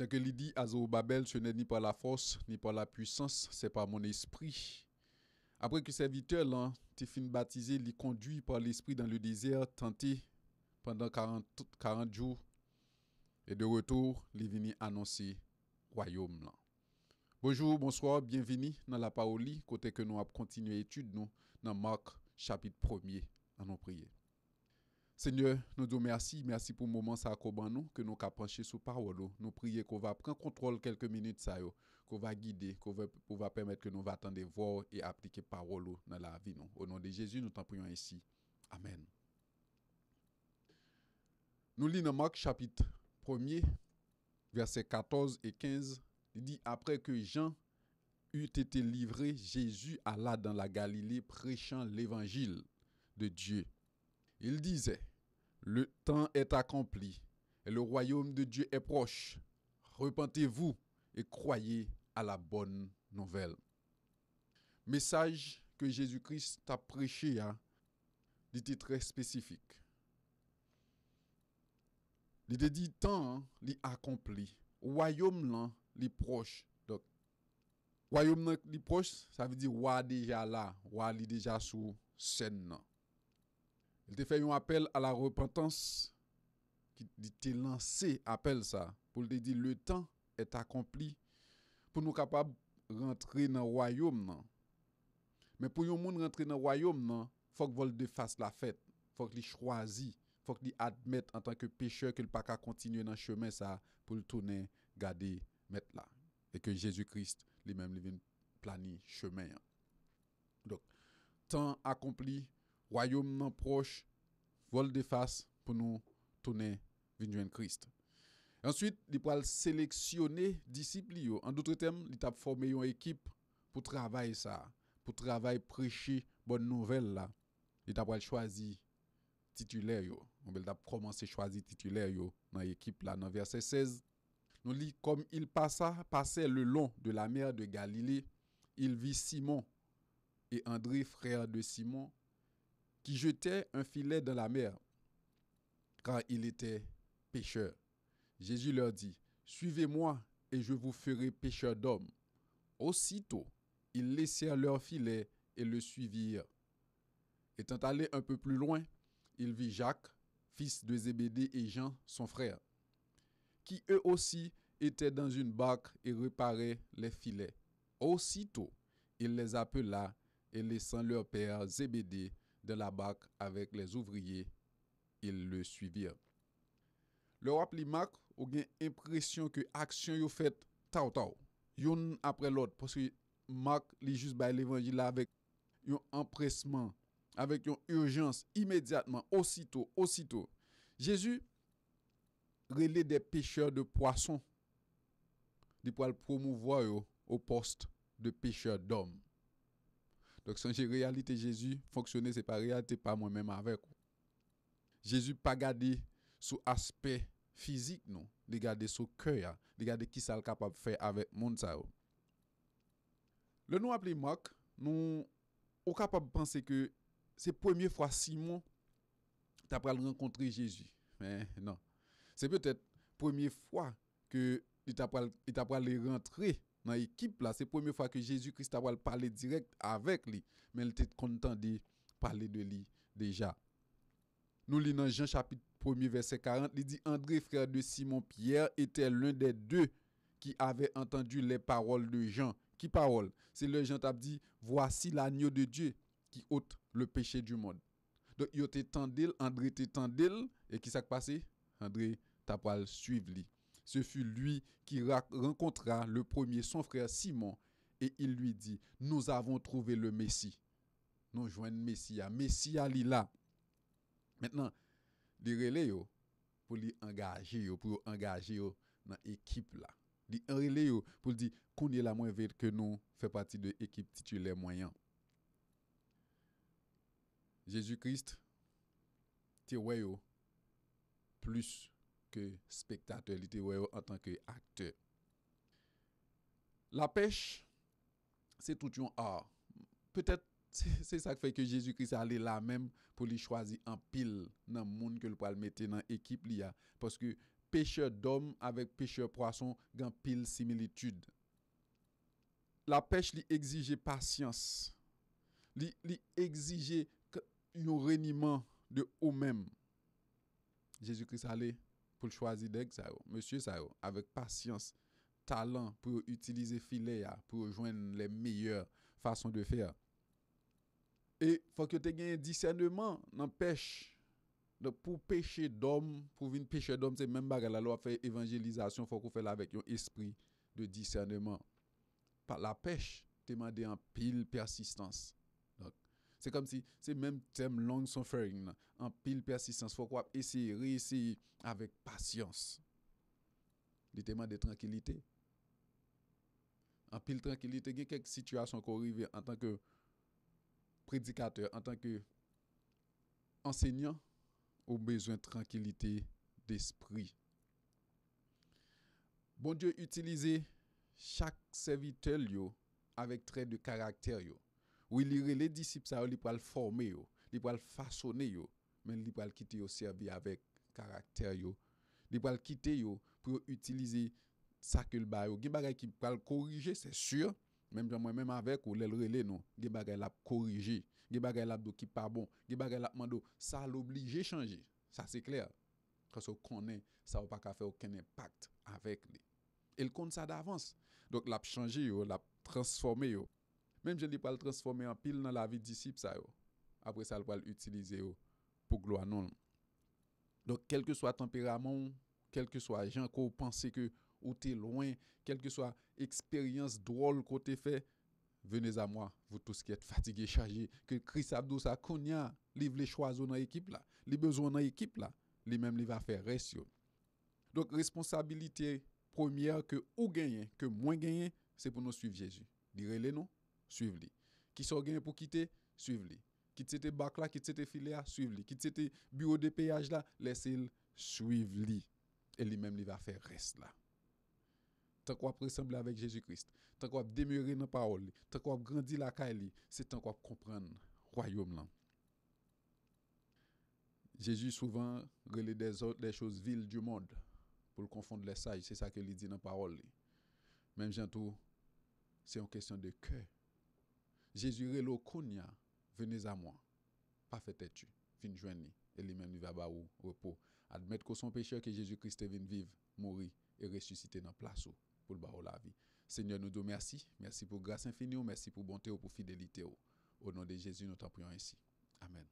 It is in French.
C'est que lui dit à ce n'est ni par la force, ni par la puissance, c'est par mon esprit. Après que serviteur, là, hein, Téphine baptisé, l'y conduit par l'esprit dans le désert, tenté pendant 40, jours. Et de retour, il venu annoncer royaume, Bonjour, bonsoir, bienvenue dans la parole, côté que nous avons continué l'étude, nous, dans Marc, chapitre 1er. En nous prier. Seigneur, nous disons merci. Merci pour le moment ça nous, que nous avons penché sur parole. Oh. Nous prions qu'on va prendre contrôle quelques minutes, ça, oh. qu'on va guider, qu'on va, permettre que nous va attendre voir oh, et appliquer parole dans la vie. Au nom de Jésus, nous t'en prions ici. Amen. Nous lisons dans Marc chapitre 1er, versets 14 et 15. Il dit, après que Jean eut été livré, Jésus alla dans la Galilée prêchant l'évangile de Dieu. Il disait, le temps est accompli et le royaume de Dieu est proche. Repentez-vous et croyez à la bonne nouvelle. Message que Jésus-Christ a prêché à, hein, était très spécifique. Il était dit temps, il hein, accompli. Royaume là, proche. Donc, royaume là, proche, ça veut dire roi déjà là, roi déjà sous scène. Il te fait un appel à la repentance. Il te lancé appel ça pour te dire le temps est accompli pour nous capables rentrer dans le royaume. Mais pour que monde rentrer dans le royaume, il faut que de la fête. il faut qu'il choisisse. faut qu'il admette en tant que pécheur qu'il pas continuer dans le chemin ça pour le tourner, garder, mettre là. Et que Jésus-Christ lui-même lui vient le chemin. Hein. Donc, temps accompli, royaume proche, vol de face pour nous tourner vers Christ. Ensuite, il pourra sélectionner disciples. En d'autres termes, il doit former une équipe pour travailler ça, pour travailler prêcher bonne nouvelle là. Il doit choisir titulaire Il On va à choisir titulaire dans l'équipe là dans verset 16. Nous lit comme il passa passait le long de la mer de Galilée, il vit Simon et André frère de Simon qui jetait un filet dans la mer, car il était pêcheur. Jésus leur dit, Suivez-moi et je vous ferai pêcheur d'hommes. Aussitôt, ils laissèrent leur filet et le suivirent. Étant allé un peu plus loin, il vit Jacques, fils de Zébédée, et Jean, son frère, qui eux aussi étaient dans une barque et réparaient les filets. Aussitôt, il les appela et laissant leur père Zébédée, de la barque avec les ouvriers. Ils le suivirent. Le roi Marc a eu l'impression que l'action yo fait tau tau, yon après l'autre parce que Marc lit juste l'évangile avec un empressement, avec une urgence immédiatement, aussitôt, aussitôt. Jésus relève des pêcheurs de poissons. Il pour promouvoir au poste de pêcheurs d'hommes. Donc, j'ai réalité Jésus, fonctionner, c'est pas réalité, pas moi-même avec. Jésus pas gardé sous aspect physique, non. Il gardé sous cœur, hein. il gardé qui ça capable de faire avec monde ça. Oh. Le nom appelé Marc, nous, on capable de penser que c'est la première fois Simon a rencontrer Jésus. Mais non. C'est peut-être la première fois que il t'a rentrer dans l'équipe, c'est la première fois que Jésus-Christ a parlé direct avec lui. Mais il était content de parler de lui déjà. Nous lisons dans Jean chapitre 1 verset 40, il dit André, frère de Simon Pierre, était l'un des deux qui avait entendu les paroles de Jean. Qui parole C'est le Jean qui a dit Voici l'agneau de Dieu qui ôte le péché du monde. Donc, il était tendu, André était tendu, et qui s'est passé André t'a pas suivre lui. Ce fut lui qui rencontra le premier son frère Simon et il lui dit, nous avons trouvé le Messie. Nous joignons à Messie à ah, ah, là. Maintenant, les relais pour les engager, pour engager dans l'équipe là. Les relais pour dire qu'on est la moins que nous fait partie de l'équipe titulaire moyen. Jésus-Christ, tu plus que spectateur, en tant qu'acteur. La pêche, c'est tout un art. Peut-être c'est ça qui fait que Jésus-Christ allé là même pour lui choisir en pile dans le monde que le poil mettre dans l'équipe. Parce que pêcheur d'hommes avec pêcheur poisson, il pile similitude. La pêche lui exige patience. Lui, exige un reniement de eux-mêmes. Jésus-Christ allait pou l chwazi dek sa yo, monsye sa yo, avek pasyans, talan, pou yo utilize file ya, pou yo jwen le meyye fason de fe. E, fok yo te gen diserneman nan pech, nou pou peche dom, pou vin peche dom, se men baga la lo a fe evanjelizasyon, fok yo fe la vek yon espri de diserneman. Par la pech, te man de an pil persistans. C'est comme si c'est même thème long suffering en pile persistance faut quoi essayer eseye, réussir avec patience. pile tranquillité, de y y quelques situations situations en tant que tant que tant en tant qu'enseignant, aux besoin de tranquillité d'esprit. Bon Dieu utilisez chaque serviteur avec trait de caractère. Ou il irait les disciples, ça, il va le former, il va le façonner, mais il va le quitter au servir avec caractère, il va le quitter pour utiliser ça que le bail. Il va le corriger, c'est sûr, même moi-même avec ou les relais non des bagages l'a corriger des bagages l'a qui pas bon des bagages l'a mando ça l'oblige à changer ça c'est clair parce qu'on connaît ça n'a pas qu'à faire aucun impact avec lui et compte ça d'avance donc l'a changé l'a transformé même je ne pas le transformer en pile dans la vie de disciple. Après ça, le va l'utiliser pour gloire non. Donc, quel que soit tempérament, quel que soit gens vous pensez que vous êtes loin, quelle que soit expérience drôle vous avez fait, venez à moi, vous tous qui êtes fatigués, chargés, que Chris Abdou sa livre les choix dans l'équipe là, les besoins dans l'équipe là, les mêmes les va faire reste. Donc responsabilité première que vous gagnez, que moins gagnez, c'est pour nous suivre Jésus. Direz-le nous suivez-les. Qui sont pour quitter, suivez-les. Qui c'était bac là, qui c'était filé là, suivez-les. Qui c'était bureau de péage là, laissez-le, suivez le Et lui-même, il va faire reste là. Tant qu'on ressemble avec Jésus-Christ, tant qu'on demeurer dans la parole, tant qu'on grandit la caille, c'est tant qu'on comprendre le royaume là. Jésus souvent relève des, choses villes du monde pour confondre les sages. C'est ça que lui dit dans la parole. Même tout c'est une question de cœur Jésus relokonia, venez à moi. Pas tu tu fin nous et lui-même il va ba repos. Admettre que son pécheur que Jésus-Christ est venu vivre, mourir et ressusciter dans place pour le la vie. Seigneur, nous te merci. Merci pour grâce infinie, merci pour bonté, pour fidélité. Au nom de Jésus, nous t'en prions ainsi. Amen.